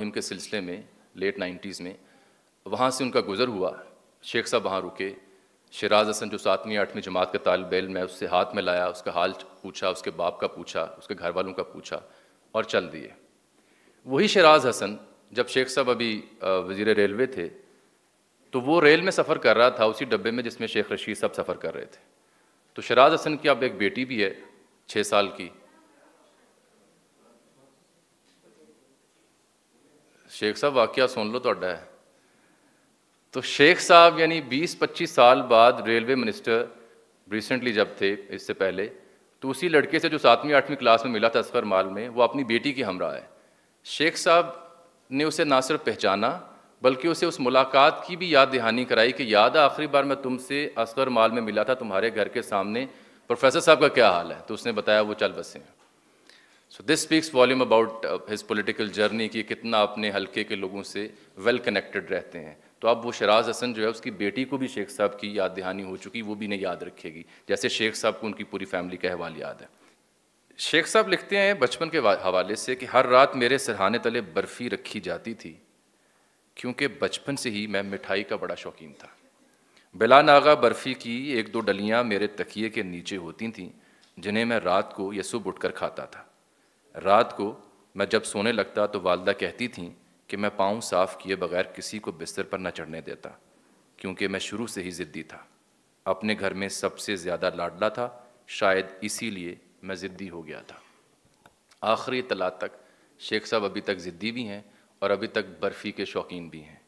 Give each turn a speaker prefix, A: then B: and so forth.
A: मुहिम के सिलसिले में लेट नाइन्टीज़ में वहाँ से उनका गुज़र हुआ शेख साहब वहाँ रुके शराज हसन जो सातवीं आठवीं जमात का तालब इल मैं उससे हाथ में लाया उसका हाल पूछा उसके बाप का पूछा उसके घर वालों का पूछा और चल दिए वही शराज हसन जब शेख साहब अभी वजीर रेलवे थे तो वो रेल में सफ़र कर रहा था उसी डब्बे में जिसमें शेख रशीद साहब सफ़र कर रहे थे तो शराज हसन की अब एक बेटी भी है छः साल की शेख साहब वाकया सुन लो ਤੁਹਾਡਾ है तो शेख साहब यानी 20-25 साल बाद रेलवे मिनिस्टर रिसेंटली जब थे इससे पहले तो उसी लड़के से जो सातवीं आठवीं क्लास में मिला था असफर माल में वो अपनी बेटी की हमरा है शेख साहब ने उसे ना सिर्फ पहचाना बल्कि उसे उस मुलाकात की भी याद दहानी कराई कि याद है आखिरी बार मैं तुमसे असगर माल में मिला था तुम्हारे घर के सामने प्रोफेसर साहब का क्या हाल है तो उसने बताया वो चल बसें so this speaks volume about his political journey कि कितना अपने हल्के के लोगों से वेल well कनेक्टेड रहते हैं तो अब वो शराज हसन जो है उसकी बेटी को भी शेख साहब की याद दहानी हो चुकी वो भी नहीं याद रखेगी जैसे शेख साहब को उनकी पूरी फैमिली का अहवाल याद है शेख साहब लिखते हैं बचपन के हवाले से कि हर रात मेरे सरहाने तले बर्फ़ी रखी जाती थी क्योंकि बचपन से ही मैं मिठाई का बड़ा शौकीन था बिला नागा बर्फ़ी की एक दो डलियाँ मेरे तकिए के नीचे होती थीं जिन्हें मैं रात को यसुब सुबह उठकर खाता था रात को मैं जब सोने लगता तो वालदा कहती थी कि मैं पाँव साफ़ किए बगैर किसी को बिस्तर पर न चढ़ने देता क्योंकि मैं शुरू से ही ज़िद्दी था अपने घर में सबसे ज़्यादा लाडला था शायद इसीलिए मैं ज़िद्दी हो गया था आखिरी तलाक तक शेख साहब अभी तक ज़िद्दी भी हैं और अभी तक बर्फ़ी के शौकीन भी हैं